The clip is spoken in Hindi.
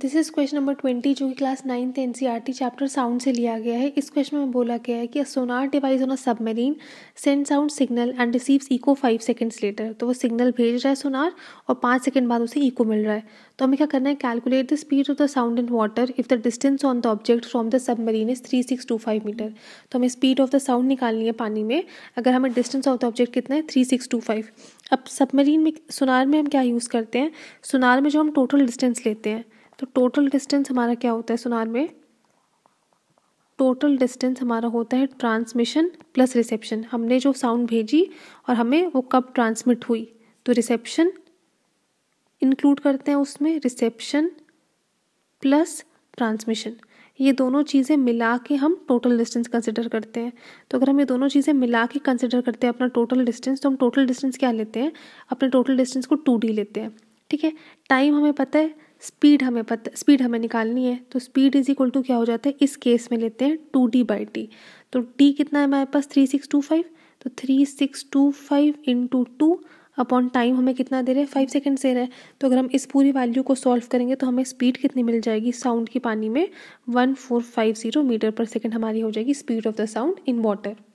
this is question number twenty जो कि class ninth N C R T chapter sound से लिया गया है इस क्वेश्चन में बोला गया है कि a sonar device on a submarine send sound signal and receives echo five seconds later तो वो सिग्नल भेज रहा है सोनार और पाँच सेकेंड बाद उसे इको मिल रहा है तो हमें क्या करना है calculate the speed of the sound in water if the distance on the object from the submarine is three six two five metre तो हमें स्पीड ऑफ द साउंड निकालनी है पानी में अगर हमें डिस्टेंस ऑफ द ऑब्जेक्ट कितना है थ्री सिक्स टू फाइव अब सबमरीन में सोनार में हम क्या यूज़ करते हैं सोनार में जो हम टोटल डिस्टेंस लेते हैं तो टोटल डिस्टेंस हमारा क्या होता है सुनार में टोटल डिस्टेंस हमारा होता है ट्रांसमिशन प्लस रिसेप्शन हमने जो साउंड भेजी और हमें वो कब ट्रांसमिट हुई तो रिसेप्शन इंक्लूड करते हैं उसमें रिसेप्शन प्लस ट्रांसमिशन ये दोनों चीज़ें मिला के हम टोटल डिस्टेंस कंसिडर करते हैं तो अगर हम ये दोनों चीज़ें मिला के कंसिडर करते हैं अपना टोटल डिस्टेंस तो हम टोटल डिस्टेंस क्या लेते हैं अपने टोटल डिस्टेंस को टू डी लेते हैं ठीक है टाइम हमें पता है स्पीड हमें पता स्पीड हमें निकालनी है तो स्पीड इज इक्वल टू क्या हो जाता है इस केस में लेते हैं टू डी बाई टी तो टी कितना है हमारे पास थ्री सिक्स टू फाइव तो three six two five into two upon time हमें कितना दे रहे हैं फाइव सेकेंड दे रहे हैं तो अगर हम इस पूरी वैल्यू को सॉल्व करेंगे तो हमें स्पीड कितनी मिल जाएगी साउंड की पानी में one four five zero metre per second हमारी हो जाएगी speed of the sound in water